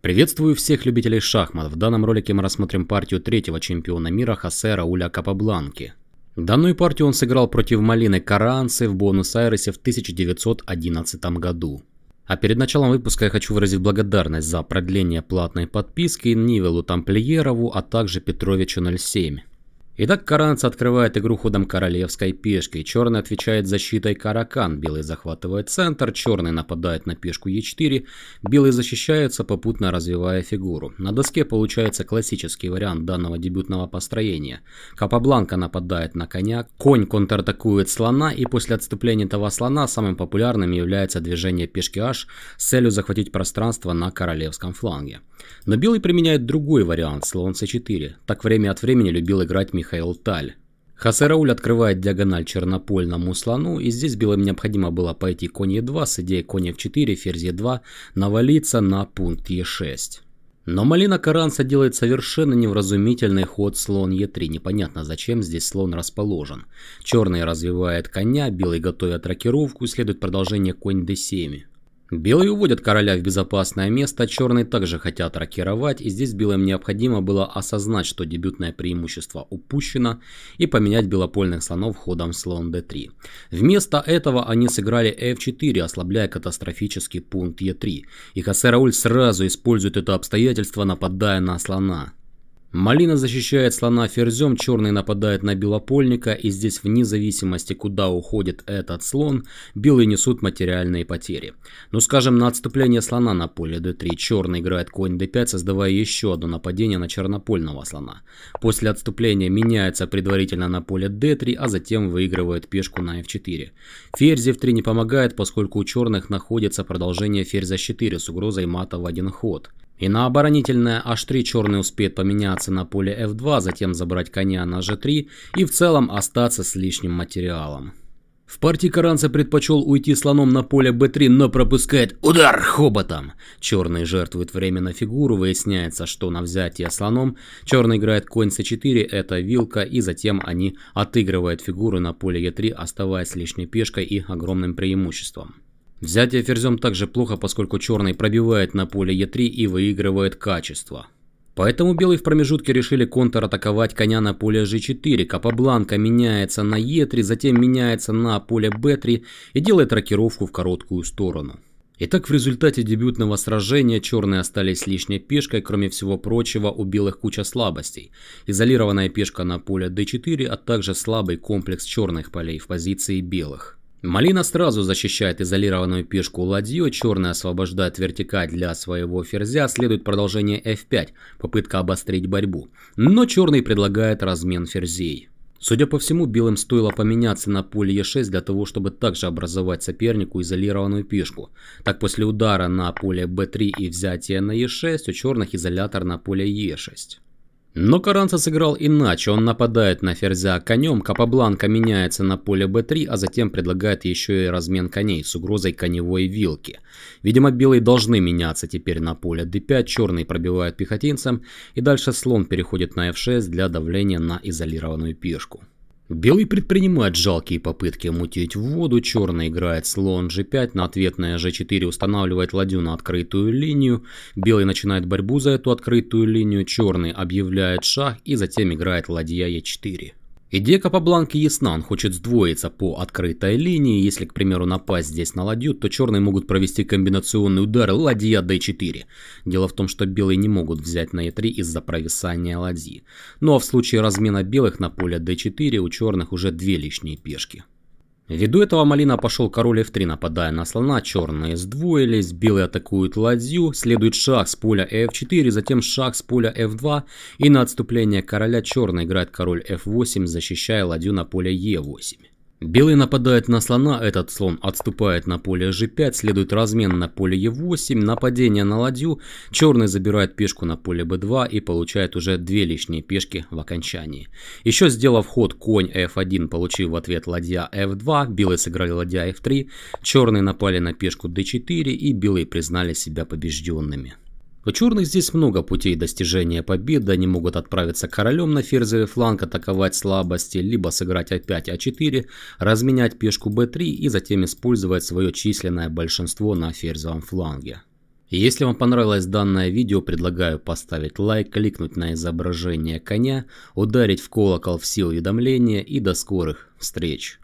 Приветствую всех любителей шахмат. В данном ролике мы рассмотрим партию третьего чемпиона мира Хосе Рауля Капабланки. Данную партию он сыграл против Малины Каранцы в Буэнос-Айресе в 1911 году. А перед началом выпуска я хочу выразить благодарность за продление платной подписки Нивелу Тамплиерову, а также Петровичу 07. Итак, Каранц открывает игру ходом королевской пешки. Черный отвечает защитой каракан, белый захватывает центр, черный нападает на пешку е 4 белый защищается, попутно развивая фигуру. На доске получается классический вариант данного дебютного построения. Капабланка нападает на коня, конь контратакует слона и после отступления этого слона самым популярным является движение пешки h с целью захватить пространство на королевском фланге. Но белый применяет другой вариант, слон с 4 Так время от времени любил играть механизм Михаил Таль. Хасерауль открывает диагональ чернопольному слону, и здесь белым необходимо было пойти конь e2 с идеей конь f4, ферзь e2, навалиться на пункт e6. Но Малина Каранса делает совершенно невразумительный ход слон Е3. Непонятно, зачем здесь слон расположен. Черный развивает коня, белый готовит рокировку, следует продолжение конь d7. Белые уводят короля в безопасное место, черные также хотят рокировать, и здесь белым необходимо было осознать, что дебютное преимущество упущено, и поменять белопольных слонов ходом слон d3. Вместо этого они сыграли f4, ослабляя катастрофический пункт e3, и Хасер Рауль сразу использует это обстоятельство, нападая на слона. Малина защищает слона ферзем, черный нападает на белопольника, и здесь вне зависимости, куда уходит этот слон, белые несут материальные потери. Но, ну, скажем, на отступление слона на поле d3 черный играет конь d5, создавая еще одно нападение на чернопольного слона. После отступления меняется предварительно на поле d3, а затем выигрывает пешку на f4. Ферзь f3 не помогает, поскольку у черных находится продолжение ферзя 4 а с угрозой мата в один ход. И на оборонительное h3 черный успеет поменяться на поле f2, затем забрать коня на g3 и в целом остаться с лишним материалом. В партии Каранца предпочел уйти слоном на поле b3, но пропускает удар хоботом. Черный жертвует время на фигуру, выясняется, что на взятие слоном черный играет конь c4, это вилка, и затем они отыгрывают фигуры на поле e3, оставаясь лишней пешкой и огромным преимуществом. Взятие ферзем также плохо, поскольку черный пробивает на поле Е3 и выигрывает качество. Поэтому белые в промежутке решили контратаковать коня на поле g4. Капабланка меняется на e3, затем меняется на поле b3 и делает рокировку в короткую сторону. Итак, в результате дебютного сражения черные остались лишней пешкой, кроме всего прочего, у белых куча слабостей. Изолированная пешка на поле d4, а также слабый комплекс черных полей в позиции белых. Малина сразу защищает изолированную пешку ладью, черная освобождает вертикаль для своего ферзя, следует продолжение f5, попытка обострить борьбу. Но черный предлагает размен ферзей. Судя по всему, белым стоило поменяться на поле e6 для того, чтобы также образовать сопернику изолированную пешку. Так после удара на поле b3 и взятия на e6 у черных изолятор на поле e6. Но Каранца сыграл иначе, он нападает на ферзя конем, Капабланка меняется на поле b3, а затем предлагает еще и размен коней с угрозой коневой вилки. Видимо белые должны меняться теперь на поле d5, черный пробивает пехотинцем и дальше слон переходит на f6 для давления на изолированную пешку. Белый предпринимает жалкие попытки мутить в воду, черный играет слон g5, на ответное g4 устанавливает ладью на открытую линию, белый начинает борьбу за эту открытую линию, черный объявляет шах и затем играет ладья e4. Идея Капабланки ясна, он хочет сдвоиться по открытой линии, если, к примеру, напасть здесь на ладью, то черные могут провести комбинационный удар ладья d4. Дело в том, что белые не могут взять на e3 из-за провисания ладьи. Ну а в случае размена белых на поле d4 у черных уже две лишние пешки. Ввиду этого Малина пошел король f3, нападая на слона, черные сдвоились, белые атакуют ладью, следует шаг с поля f4, затем шаг с поля f2, и на отступление короля черный играет король f8, защищая ладью на поле e8. Белый нападает на слона, этот слон отступает на поле g5, следует размен на поле e8, нападение на ладью, черный забирает пешку на поле b2 и получает уже две лишние пешки в окончании. Еще сделав ход конь f1, получив в ответ ладья f2, белые сыграли ладья f3, черные напали на пешку d4 и белые признали себя побежденными. У черных здесь много путей достижения победы, они могут отправиться королем на ферзевый фланг, атаковать слабости, либо сыграть а5, а4, разменять пешку b3 и затем использовать свое численное большинство на ферзевом фланге. Если вам понравилось данное видео, предлагаю поставить лайк, кликнуть на изображение коня, ударить в колокол все уведомления и до скорых встреч!